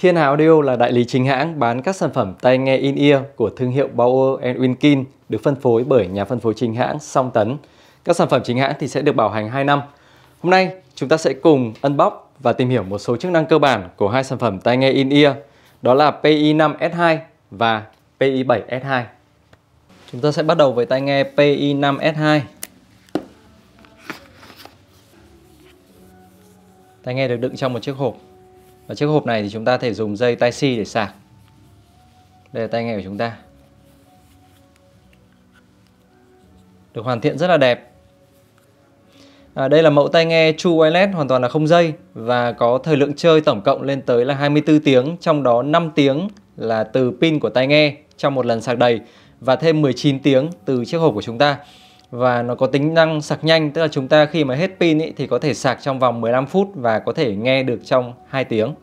Thiên Hà Audio là đại lý chính hãng bán các sản phẩm tai nghe in-ear của thương hiệu Bauer Wilkin được phân phối bởi nhà phân phối chính hãng Song Tấn. Các sản phẩm chính hãng thì sẽ được bảo hành 2 năm. Hôm nay chúng ta sẽ cùng unbox và tìm hiểu một số chức năng cơ bản của hai sản phẩm tai nghe in-ear đó là PI5S2 và PI7S2. Chúng ta sẽ bắt đầu với tai nghe PI5S2. Tai nghe được đựng trong một chiếc hộp và chiếc hộp này thì chúng ta thể dùng dây tai si để sạc đây là tai nghe của chúng ta được hoàn thiện rất là đẹp à, đây là mẫu tai nghe True Wireless hoàn toàn là không dây và có thời lượng chơi tổng cộng lên tới là 24 tiếng trong đó 5 tiếng là từ pin của tai nghe trong một lần sạc đầy và thêm 19 tiếng từ chiếc hộp của chúng ta và nó có tính năng sạc nhanh tức là chúng ta khi mà hết pin ý, thì có thể sạc trong vòng 15 phút và có thể nghe được trong 2 tiếng.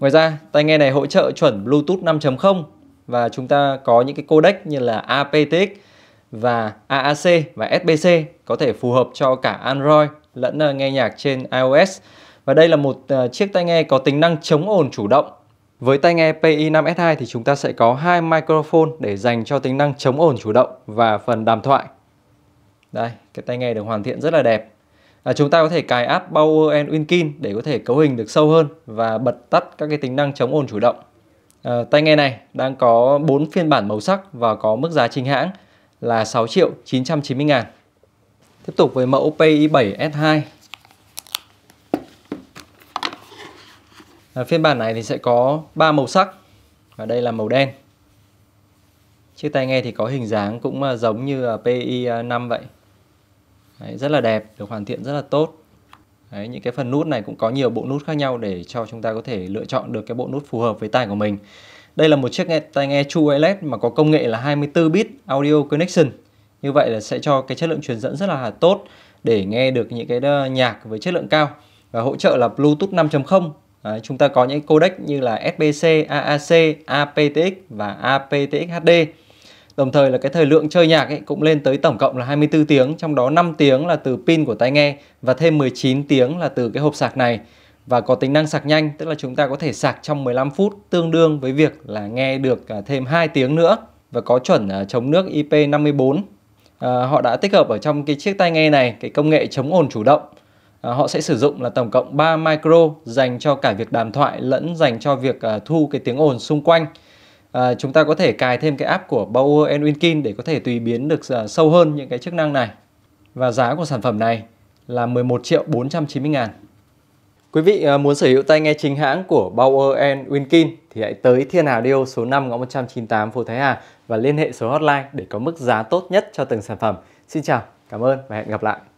Ngoài ra, tai nghe này hỗ trợ chuẩn Bluetooth 5.0 và chúng ta có những cái codec như là aptX và AAC và SBC có thể phù hợp cho cả Android lẫn ờ, nghe nhạc trên iOS. Và đây là một ờ, chiếc tai nghe có tính năng chống ồn chủ động. Với tai nghe PI5S2 thì chúng ta sẽ có hai microphone để dành cho tính năng chống ồn chủ động và phần đàm thoại. Đây, cái tai nghe được hoàn thiện rất là đẹp. À, chúng ta có thể cài app Power and Winkin để có thể cấu hình được sâu hơn và bật tắt các cái tính năng chống ồn chủ động. À, tai nghe này đang có 4 phiên bản màu sắc và có mức giá chính hãng là 6 triệu 990 ngàn. Tiếp tục với mẫu Pay i7 S2. À, phiên bản này thì sẽ có 3 màu sắc và đây là màu đen. Chiếc tai nghe thì có hình dáng cũng à, giống như à, PI5 vậy. Đấy, rất là đẹp, được hoàn thiện rất là tốt. Đấy, những cái phần nút này cũng có nhiều bộ nút khác nhau để cho chúng ta có thể lựa chọn được cái bộ nút phù hợp với tai của mình. Đây là một chiếc nghe, tai nghe True Wireless mà có công nghệ là 24 bit audio connection. Như vậy là sẽ cho cái chất lượng truyền dẫn rất là tốt để nghe được những cái nhạc với chất lượng cao và hỗ trợ là Bluetooth 5.0. Đấy, chúng ta có những codec như là SBC, AAC, APTX và APTX HD. Đồng thời là cái thời lượng chơi nhạc ấy cũng lên tới tổng cộng là 24 tiếng, trong đó 5 tiếng là từ pin của tai nghe và thêm 19 tiếng là từ cái hộp sạc này. Và có tính năng sạc nhanh, tức là chúng ta có thể sạc trong 15 phút tương đương với việc là nghe được à, thêm 2 tiếng nữa và có chuẩn à, chống nước IP54. À, họ đã tích hợp ở trong cái chiếc tai nghe này cái công nghệ chống ồn chủ động à, họ sẽ sử dụng là tổng cộng 3 micro dành cho cả việc đàm thoại lẫn dành cho việc à, thu cái tiếng ồn xung quanh Ờ, chúng ta có thể cài thêm cái app của Bauer Winkin để có thể tùy biến được uh, sâu hơn những cái chức năng này. Và giá của sản phẩm này là 11 triệu 490 ngàn. Quý vị uh, muốn sở hữu tai nghe chính hãng của Bauer Winkin thì hãy tới Thiên Hà Audio số 5 ngõ 198 phố Thái Hà và liên hệ số hotline để có mức giá tốt nhất cho từng sản phẩm. Xin chào, cảm ơn và hẹn gặp lại.